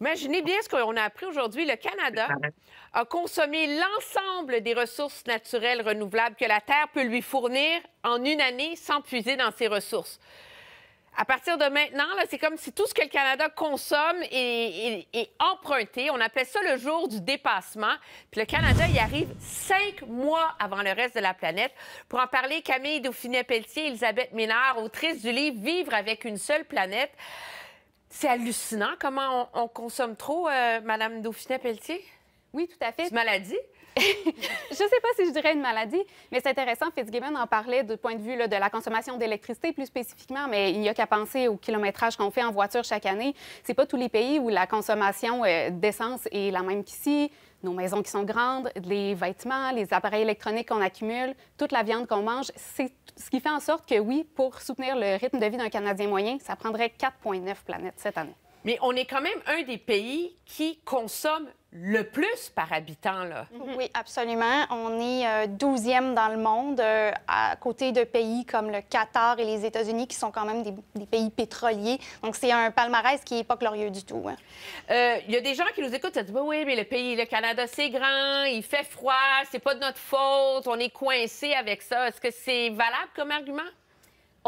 Imaginez bien ce qu'on a appris aujourd'hui. Le Canada a consommé l'ensemble des ressources naturelles renouvelables que la Terre peut lui fournir en une année sans puiser dans ses ressources. À partir de maintenant, c'est comme si tout ce que le Canada consomme est, emprunté. On appelle ça le jour du dépassement. Puis le Canada y arrive cinq mois avant le reste de la planète. Pour en parler, Camille dauphiné pelletier Elisabeth Ménard, autrice du livre Vivre avec une seule planète. C'est hallucinant comment on, consomme trop, euh, Madame pelletier Oui, tout à fait. C'est une maladie? je ne sais pas si je dirais une maladie, mais c'est intéressant. Fitzgibbon en parlait du point de vue de la consommation d'électricité plus spécifiquement, mais il n'y a qu'à penser au kilométrage qu'on fait en voiture chaque année. C'est pas tous les pays où la consommation euh, d'essence est la même qu'ici nos maisons qui sont grandes, les vêtements, les appareils électroniques qu'on accumule, toute la viande qu'on mange, c'est ce qui fait en sorte que oui, pour soutenir le rythme de vie d'un Canadien moyen, ça prendrait 4,9 planètes cette année. Mais on est quand même un des pays qui consomme le plus par habitant. Là. Mhm. Oui, absolument. On est euh, douzième dans le monde, euh, à côté de pays comme le Qatar et les États-Unis, qui sont quand même des, pays pétroliers. Donc, c'est un palmarès qui n'est pas glorieux du tout. Hein. Euh, il y a des gens qui nous écoutent et disent Oui, mais le pays, le Canada, c'est grand, il fait froid, c'est pas de notre faute, on est coincé avec ça. Est-ce que c'est valable comme argument?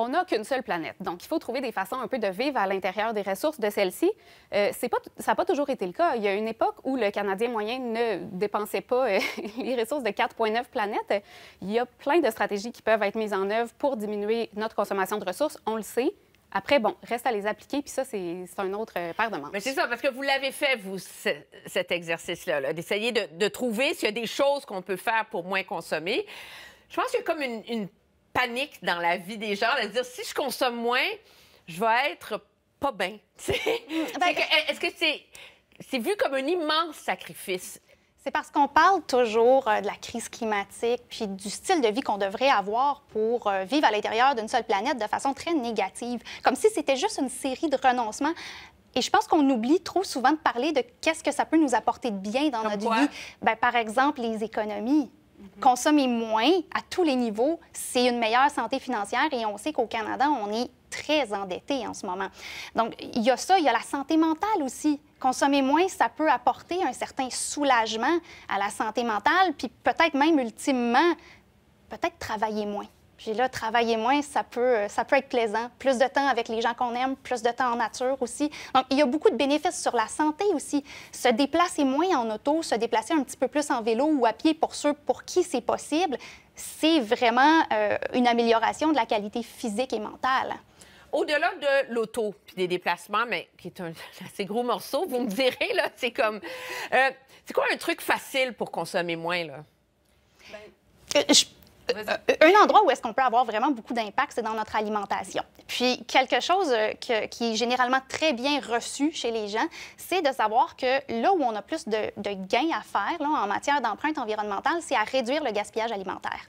on n'a qu'une seule planète. Donc, il faut trouver des façons un peu de vivre à l'intérieur des ressources de celle-ci. Euh, pas, ça n'a pas toujours été le cas. Il y a une époque où le Canadien moyen ne dépensait pas euh, les ressources de 4,9 planètes. Il y a plein de stratégies qui peuvent être mises en œuvre pour diminuer notre consommation de ressources. On le sait. Après, bon, reste à les appliquer, puis ça, c'est un autre euh, paire de manches. Mais c'est ça, parce que vous l'avez fait, vous, cet exercice-là, d'essayer de, trouver s'il y a des choses qu'on peut faire pour moins consommer. Je pense qu'il y a comme une, une panique dans la vie des gens, de dire si je consomme moins, je vais être pas bien. Ben, est-ce que c'est c'est vu comme un immense sacrifice? C'est parce qu'on parle toujours euh, de la crise climatique puis du style de vie qu'on devrait avoir pour euh, vivre à l'intérieur d'une seule planète de façon très négative, comme si c'était juste une série de renoncements. Et je pense qu'on oublie trop souvent de parler de qu'est-ce que ça peut nous apporter de bien dans notre vie. Ben, par exemple, les économies. Mhm. consommer moins à tous les niveaux, c'est une meilleure santé financière et on sait qu'au Canada, on est très endetté en ce moment. Donc, il y a ça, il y a la santé mentale aussi. Consommer moins, ça peut apporter un certain soulagement à la santé mentale, puis peut-être même ultimement, peut-être travailler moins. Puis là, travailler moins, ça peut, euh, ça peut être plaisant. Plus de temps avec les gens qu'on aime, plus de temps en nature aussi. Donc, il y a beaucoup de bénéfices sur la santé aussi. Se déplacer moins en auto, se déplacer un petit peu plus en vélo ou à pied pour ceux pour qui c'est possible, c'est vraiment euh, une amélioration de la qualité physique et mentale. Au-delà de l'auto puis des déplacements, mais qui est un assez gros morceau, vous me direz, là, c'est comme. Euh, c'est quoi un truc facile pour consommer moins, là? Ben, je euh, un endroit où est-ce qu'on peut avoir vraiment beaucoup d'impact, c'est dans notre alimentation. Puis quelque chose euh, qui est généralement très bien reçu chez les gens, c'est de savoir que là où on a plus de, gains à faire en matière d'empreinte environnementale, c'est à réduire le gaspillage alimentaire.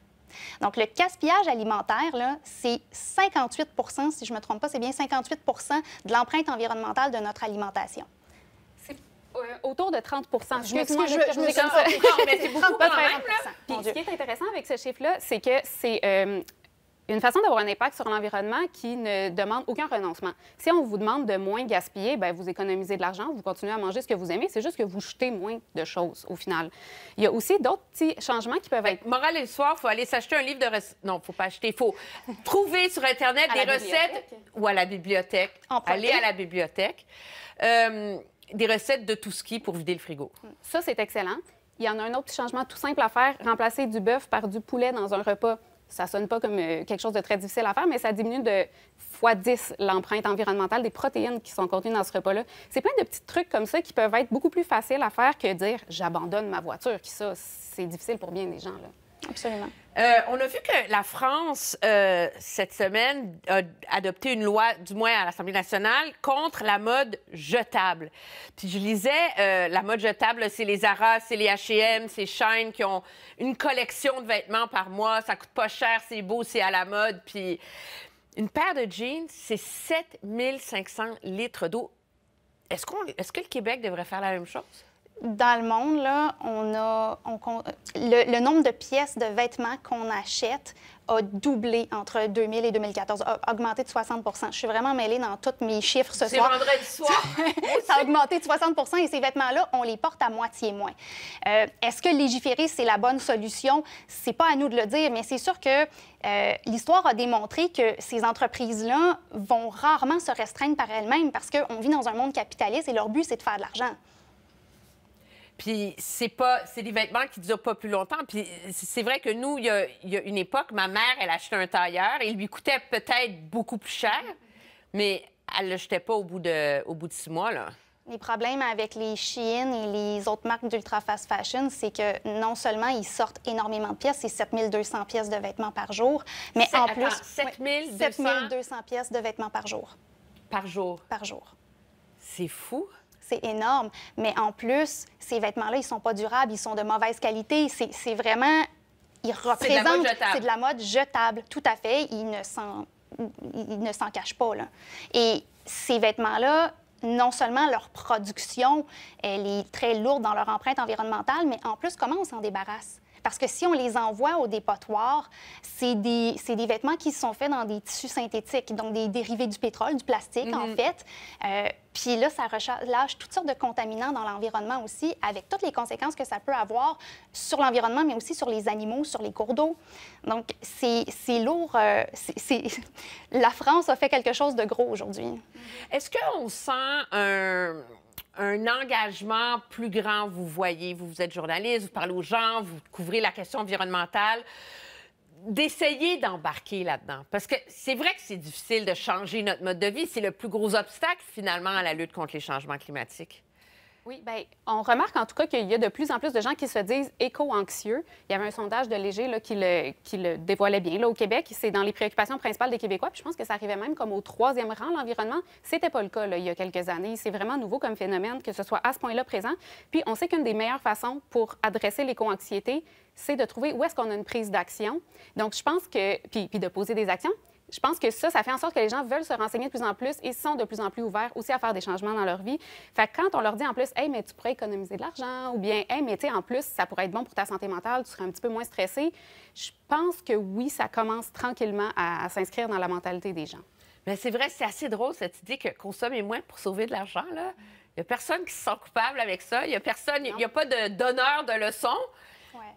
Donc, le gaspillage alimentaire, c'est 58 si je ne me trompe pas, c'est bien 58 de l'empreinte environnementale de notre alimentation. Euh, autour de 30 ah, Je m'excuse, je, me mais c'est beaucoup quand ce qui est intéressant avec ce chiffre-là, c'est que c'est euh, une façon d'avoir un impact sur l'environnement qui ne demande aucun renoncement. Si on vous demande de moins gaspiller, ben, vous économisez de l'argent, vous continuez à manger ce que vous aimez, c'est juste que vous jetez moins de choses au final. Il y a aussi d'autres petits changements qui peuvent ben, être... Moral et le soir, il faut aller s'acheter un livre de recettes. Non, faut pas acheter, il faut trouver sur Internet des recettes ou à la bibliothèque. Aller à la bibliothèque. Euh, des recettes de tout qui pour vider le frigo. Ça, c'est excellent. Il y en a un autre petit changement tout simple à faire, remplacer du bœuf par du poulet dans un repas. Ça sonne pas comme euh, quelque chose de très difficile à faire, mais ça diminue de fois 10 l'empreinte environnementale des protéines qui sont contenues dans ce repas-là. C'est plein de petits trucs comme ça qui peuvent être beaucoup plus faciles à faire que dire j'abandonne ma voiture, qui ça, c'est difficile pour bien des gens. Là. Absolument. Euh, on a vu que la France, euh, cette semaine, a adopté une loi, du moins à l'Assemblée nationale, contre la mode jetable. Puis je lisais, euh, la mode jetable, c'est les Zara, c'est les H&M, c'est Shine qui ont une collection de vêtements par mois. Ça coûte pas cher, c'est beau, c'est à la mode. Puis une paire de jeans, c'est 7500 litres d'eau. Est-ce, qu'on... Est-ce que le Québec devrait faire la même chose? dans le monde, là, on a, le, nombre de pièces de vêtements qu'on achète a doublé entre 2000 et 2014, a augmenté de 60 Je suis vraiment mêlée dans tous mes chiffres ce soir. vendredi soir. Ça a augmenté de 60 et ces vêtements-là, on les porte à moitié moins. Euh, est-ce que légiférer, c'est la bonne solution? C'est pas à nous de le dire, mais c'est sûr que euh, l'histoire a démontré que ces entreprises-là vont rarement se restreindre par elles-mêmes parce qu'on vit dans un monde capitaliste et leur but, c'est de faire de l'argent. Puis c'est pas, c'est des vêtements qui durent pas plus longtemps. Puis c'est vrai que nous, il y a, une époque, ma mère, elle achetait un tailleur et il lui coûtait peut-être beaucoup plus cher, mais elle le jetait pas au bout de, au bout de six mois là. Les problèmes avec les Shein et les autres marques d'ultra fast fashion, c'est que non seulement ils sortent énormément de pièces, c'est 7200 pièces de vêtements par jour, mais en plus 7200 pièces de vêtements par jour. Par jour. Par jour. C'est fou c'est énorme. Mais en plus, ces vêtements-là, ils sont pas durables, ils sont de mauvaise qualité. C'est vraiment... Ils représentent... C'est de, la mode jetable. tout à fait. Ils ne s'en cachent pas. Là. Et ces vêtements-là, non seulement leur production, elle est très lourde dans leur empreinte environnementale, mais en plus, comment on s'en débarrasse? Parce que si on les envoie au dépotoir, c'est des, des, vêtements qui sont faits dans des tissus synthétiques, donc des dérivés du pétrole, du plastique, en mhm. fait. Euh, puis là, ça relâche toutes sortes de contaminants dans l'environnement aussi, avec toutes les conséquences que ça peut avoir sur l'environnement, mais aussi sur les animaux, sur les cours d'eau. Donc, c'est lourd. Euh, la France a fait quelque chose de gros aujourd'hui. Est-ce qu'on sent un un engagement plus grand, vous voyez, vous, êtes journaliste, vous parlez aux gens, vous couvrez la question environnementale d'essayer d'embarquer là-dedans. Parce que c'est vrai que c'est difficile de changer notre mode de vie. C'est le plus gros obstacle, finalement, à la lutte contre les changements climatiques. Oui, bien, on remarque en tout cas qu'il y a de plus en plus de gens qui se disent éco-anxieux. Il y avait un sondage de Léger là, qui, le, dévoilait bien. Là, au Québec, c'est dans les préoccupations principales des Québécois. je pense que ça arrivait même comme au troisième rang, l'environnement. C'était pas le cas il y a quelques années. C'est vraiment nouveau comme phénomène que ce soit à ce point-là présent. Puis on sait qu'une des meilleures façons pour adresser l'éco-anxiété, c'est de trouver où est-ce qu'on a une prise d'action. Donc, je pense que, puis, puis, de poser des actions je pense que ça, ça fait en sorte que les gens veulent se renseigner de plus en plus et sont de plus en plus ouverts aussi à faire des changements dans leur vie. Fait que quand on leur dit en plus, hey, mais tu pourrais économiser de l'argent, ou bien, hey, mais tu sais, en plus, ça pourrait être bon pour ta santé mentale, tu serais un petit peu moins stressé, je pense que oui, ça commence tranquillement à, s'inscrire dans la mentalité des gens. Mais c'est vrai, c'est assez drôle cette idée que consommer moins pour sauver de l'argent, là. Il n'y a personne qui se sent coupable avec ça. Il n'y a personne, il n'y a pas de donneur de leçon.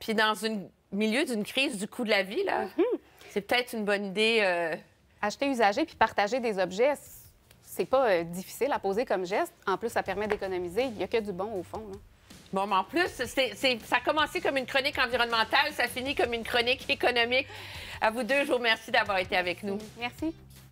Puis dans un milieu d'une crise du coût de la vie, là. Mm-hmm. C'est peut-être une bonne idée. Euh, Acheter usagé puis partager des objets, c'est pas euh, difficile à poser comme geste. En plus, ça permet d'économiser. Il n'y a que du bon au fond. Hein. Bon, mais en plus, ça a commencé comme une chronique environnementale, ça finit comme une chronique économique. À vous deux, je vous remercie d'avoir été avec nous. Merci.